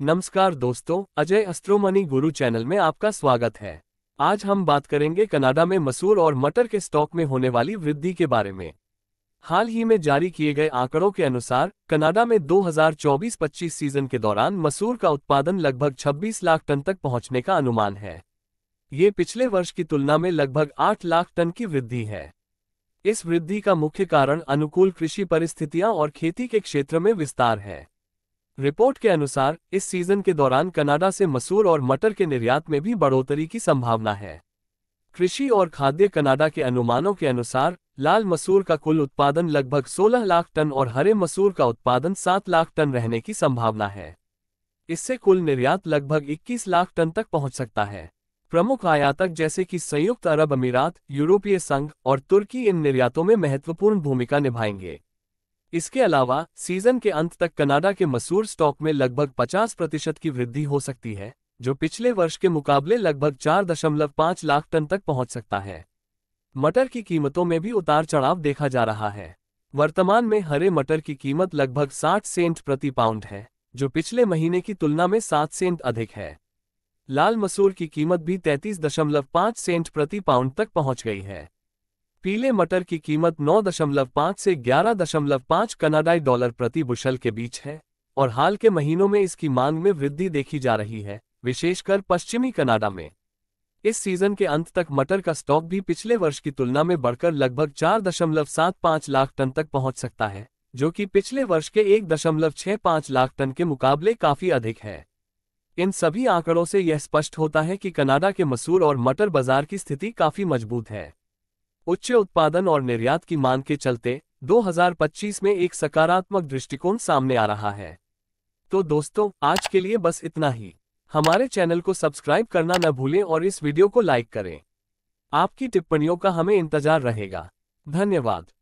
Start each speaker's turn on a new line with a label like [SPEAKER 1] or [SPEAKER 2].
[SPEAKER 1] नमस्कार दोस्तों अजय अस्त्रोमनी गुरु चैनल में आपका स्वागत है आज हम बात करेंगे कनाडा में मसूर और मटर के स्टॉक में होने वाली वृद्धि के बारे में हाल ही में जारी किए गए आंकड़ों के अनुसार कनाडा में 2024-25 सीजन के दौरान मसूर का उत्पादन लगभग 26 लाख टन तक पहुंचने का अनुमान है ये पिछले वर्ष की तुलना में लगभग आठ लाख टन की वृद्धि है इस वृद्धि का मुख्य कारण अनुकूल कृषि परिस्थितियां और खेती के क्षेत्र में विस्तार है रिपोर्ट के अनुसार इस सीजन के दौरान कनाडा से मसूर और मटर के निर्यात में भी बढ़ोतरी की संभावना है कृषि और खाद्य कनाडा के अनुमानों के अनुसार लाल मसूर का कुल उत्पादन लगभग 16 लाख टन और हरे मसूर का उत्पादन 7 लाख टन रहने की संभावना है इससे कुल निर्यात लगभग 21 लाख टन तक पहुंच सकता है प्रमुख आयातक जैसे कि संयुक्त अरब अमीरात यूरोपीय संघ और तुर्की इन निर्यातों में महत्वपूर्ण भूमिका निभाएंगे इसके अलावा सीजन के अंत तक कनाडा के मसूर स्टॉक में लगभग 50 प्रतिशत की वृद्धि हो सकती है जो पिछले वर्ष के मुकाबले लगभग 4.5 लाख टन तक पहुंच सकता है मटर की कीमतों में भी उतार चढ़ाव देखा जा रहा है वर्तमान में हरे मटर की कीमत लगभग 60 सेंट प्रति पाउंड है जो पिछले महीने की तुलना में 7 सेंट अधिक है लाल मसूर की कीमत भी 33.5 सेंट प्रति पाउंड तक पहुंच गई है पीले मटर की कीमत 9.5 से 11.5 कनाडाई डॉलर प्रति बुशल के बीच है और हाल के महीनों में इसकी मांग में वृद्धि देखी जा रही है विशेषकर पश्चिमी कनाडा में इस सीजन के अंत तक मटर का स्टॉक भी पिछले वर्ष की तुलना में बढ़कर लगभग 4.75 लाख टन तक पहुंच सकता है जो कि पिछले वर्ष के 1.65 लाख टन के मुकाबले काफी अधिक है इन सभी आंकड़ों से यह स्पष्ट होता है कि कनाडा के मसूर और मटर बाजार की स्थिति काफी मजबूत है उच्च उत्पादन और निर्यात की मांग के चलते 2025 में एक सकारात्मक दृष्टिकोण सामने आ रहा है तो दोस्तों आज के लिए बस इतना ही हमारे चैनल को सब्सक्राइब करना न भूलें और इस वीडियो को लाइक करें आपकी टिप्पणियों का हमें इंतजार रहेगा धन्यवाद